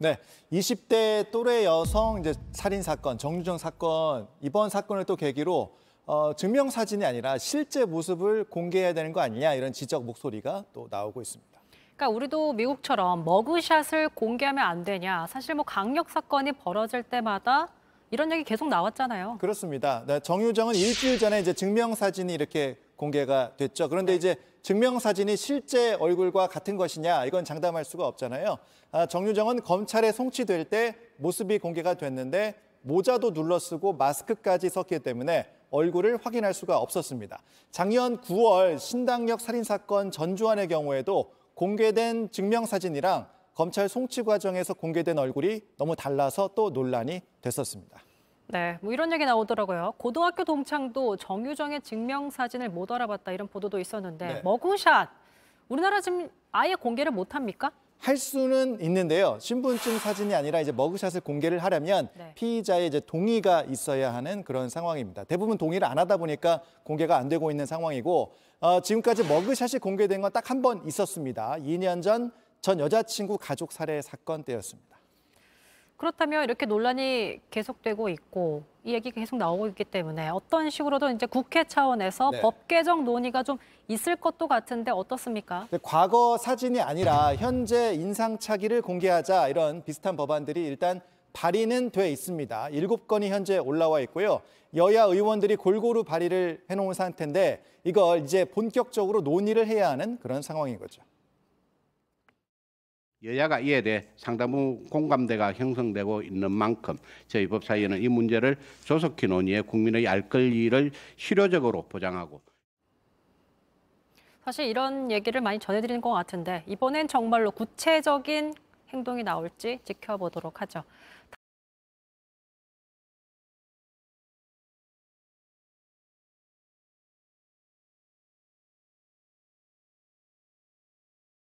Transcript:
네, 20대 또래 여성 이제 살인 사건, 정유정 사건 이번 사건을 또 계기로 어, 증명 사진이 아니라 실제 모습을 공개해야 되는 거 아니냐 이런 지적 목소리가 또 나오고 있습니다. 그러니까 우리도 미국처럼 머그샷을 공개하면 안 되냐. 사실 뭐 강력 사건이 벌어질 때마다 이런 얘기 계속 나왔잖아요. 그렇습니다. 네, 정유정은 일주일 전에 이제 증명 사진이 이렇게 공개가 됐죠. 그런데 네. 이제 증명사진이 실제 얼굴과 같은 것이냐 이건 장담할 수가 없잖아요. 아, 정유정은 검찰에 송치될 때 모습이 공개가 됐는데 모자도 눌러쓰고 마스크까지 썼기 때문에 얼굴을 확인할 수가 없었습니다. 작년 9월 신당역 살인사건 전주환의 경우에도 공개된 증명사진이랑 검찰 송치 과정에서 공개된 얼굴이 너무 달라서 또 논란이 됐었습니다. 네, 뭐 이런 얘기 나오더라고요. 고등학교 동창도 정유정의 증명사진을 못 알아봤다 이런 보도도 있었는데 네. 머그샷 우리나라 지금 아예 공개를 못 합니까? 할 수는 있는데요. 신분증 사진이 아니라 이제 머그샷을 공개를 하려면 네. 피의자의 이제 동의가 있어야 하는 그런 상황입니다. 대부분 동의를 안 하다 보니까 공개가 안 되고 있는 상황이고 어, 지금까지 머그샷이 공개된 건 딱 한 번 있었습니다. 2년 전 전 여자친구 가족 살해 사건 때였습니다. 그렇다면 이렇게 논란이 계속되고 있고 이 얘기가 계속 나오고 있기 때문에 어떤 식으로든 이제 국회 차원에서 네. 법 개정 논의가 좀 있을 것도 같은데 어떻습니까? 과거 사진이 아니라 현재 인상차기를 공개하자 이런 비슷한 법안들이 일단 발의는 돼 있습니다. 일곱 건이 현재 올라와 있고요. 여야 의원들이 골고루 발의를 해놓은 상태인데 이걸 이제 본격적으로 논의를 해야 하는 그런 상황인 거죠. 여야가 이에 대해 상당 부 공감대가 형성되고 있는 만큼 저희 법사위는이 문제를 조속히 논의해 국민의 알 권리를 실효적으로 보장하고 사실 이런 얘기를 많이 전해드리는 것 같은데 이번엔 정말로 구체적인 행동이 나올지 지켜보도록 하죠.